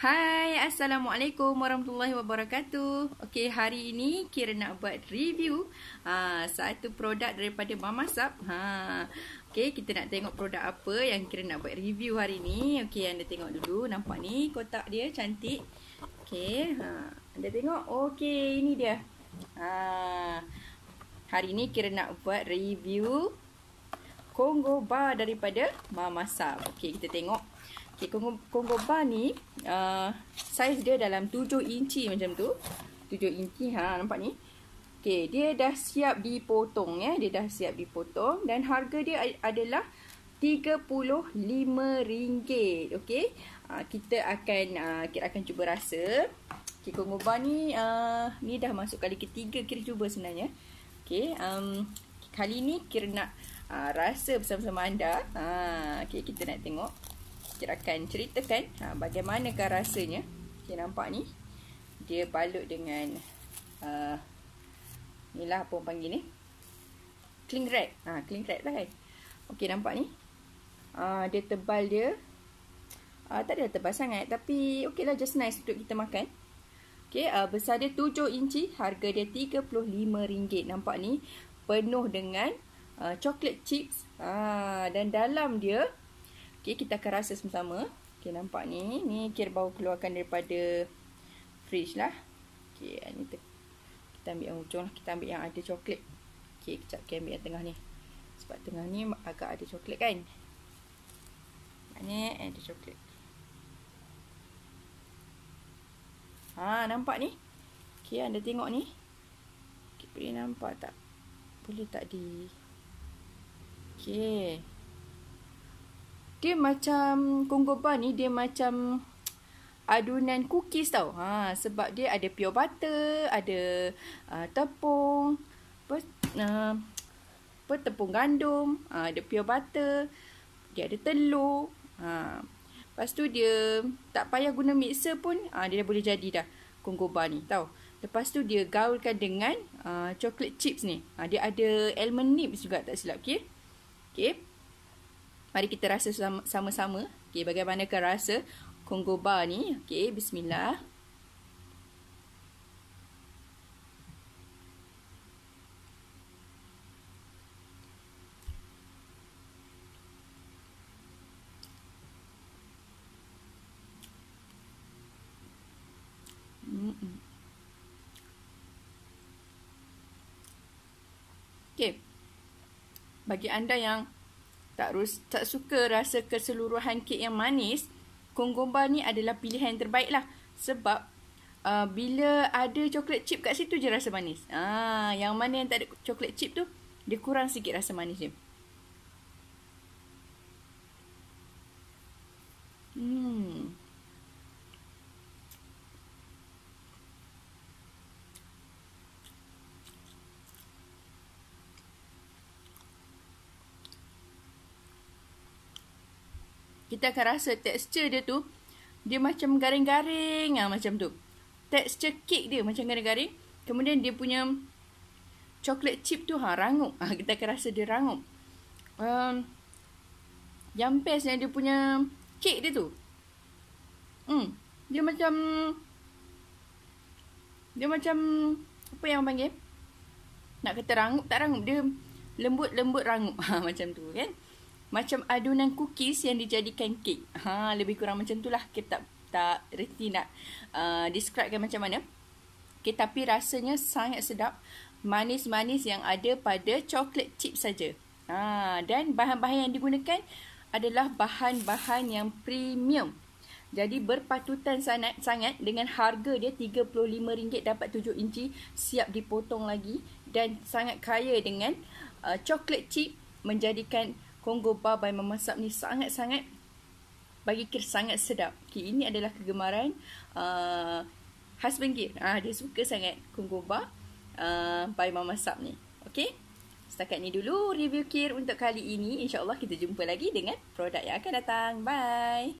Hai, Assalamualaikum Warahmatullahi Wabarakatuh Okay, hari ini Kira nak buat review ha, Satu produk daripada Mama Sub ha, Okay, kita nak tengok produk apa yang Kira nak buat review hari ini Okay, anda tengok dulu Nampak ni kotak dia cantik Okay, ha, anda tengok Okay, ini dia ha, Hari ini Kira nak buat review Congo Bar daripada Mama Sam. Okey, kita tengok. Okey, Congo, Congo Bar ni uh, saiz dia dalam 7 inci macam tu. 7 inci ha nampak ni. Okey, dia dah siap dipotong ya. Dia dah siap dipotong dan harga dia adalah RM35. Okey. Uh, kita akan uh, kita akan cuba rasa. Okey, Congo Bar ni uh, ni dah masuk kali ketiga kita cuba sebenarnya. Okey, um, kali ni kira nak uh, rasa bersama-sama anda. Ha, ah, okay, kita nak tengok. Kita akan ceritakan ha, bagaimanakah rasanya. Okay, nampak ni. Dia balut dengan... Uh, inilah apa orang panggil ni. Cling wrap. Ha, cling wrap lah kan. Okay, nampak ni. Uh, dia tebal dia. Uh, tak ada tebal sangat. Tapi, okey lah. Just nice untuk kita makan. Okay, uh, besar dia 7 inci. Harga dia RM35. Nampak ni. Penuh dengan uh, chocolate chips. Ha, dan dalam dia, okay, kita akan rasa sama-sama. Okay, nampak ni. Ni kira kerbau keluarkan daripada fridge lah. Okay, ni Kita ambil yang ujung lah. Kita ambil yang ada coklat. Okay, kejap. Kita ambil yang tengah ni. Sebab tengah ni agak ada coklat kan? Ini ada coklat. Ha, ah, nampak ni? Okay, anda tengok ni. Okay, boleh nampak tak? Boleh tak di... Okay. Dia macam kongoba ni dia macam adunan cookies tau. Ha, sebab dia ada pure butter, ada uh, tepung, apa, uh, apa, tepung gandum, uh, ada pure butter, dia ada telur. Ha. Lepas tu dia tak payah guna mixer pun uh, dia dah boleh jadi dah kongoba ni tau. Lepas tu dia gaulkan dengan uh, coklat chips ni. Uh, dia ada almond nibs juga tak silap. Okay. Okay. Mari kita rasa sama-sama. Okay, bagaimana ke rasa Congo Bar ni? Okay, bismillah. Mm-mm. bagi anda yang tak, rus, tak suka rasa keseluruhan kek yang manis, konggomba ni adalah pilihan terbaik lah. Sebab uh, bila ada coklat chip kat situ je rasa manis. Ah, yang mana yang tak ada coklat chip tu, dia kurang sikit rasa manis dia. Hmm. kita akan rasa tekstur dia tu dia macam garing-garing ah macam tu. Tekstur kek dia macam garing-garing. Kemudian dia punya coklat chip tu ha rangup. Ha, kita akan rasa dia rangup. Um, yang best yang dia punya kek dia tu. Hmm, dia macam dia macam apa yang panggil? Nak kata rangup tak rangup dia lembut-lembut rangup ha, macam tu kan? Okay? macam adunan cookies yang dijadikan kek. Ha, lebih kurang macam tu lah. Kita tak, tak reti nak uh, describekan macam mana. Okay, tapi rasanya sangat sedap. Manis-manis yang ada pada coklat chip saja. Ha, dan bahan-bahan yang digunakan adalah bahan-bahan yang premium. Jadi berpatutan sangat, sangat dengan harga dia RM35 dapat 7 inci siap dipotong lagi dan sangat kaya dengan uh, coklat chip menjadikan Congo Babai Mama Sap ni sangat-sangat bagi Kir sangat sedap. Okay, ini adalah kegemaran uh, husband Kir. Uh, ah, dia suka sangat Congo Ba uh, by Mama Sap ni. Okay. Setakat ni dulu review Kir untuk kali ini. InsyaAllah kita jumpa lagi dengan produk yang akan datang. Bye.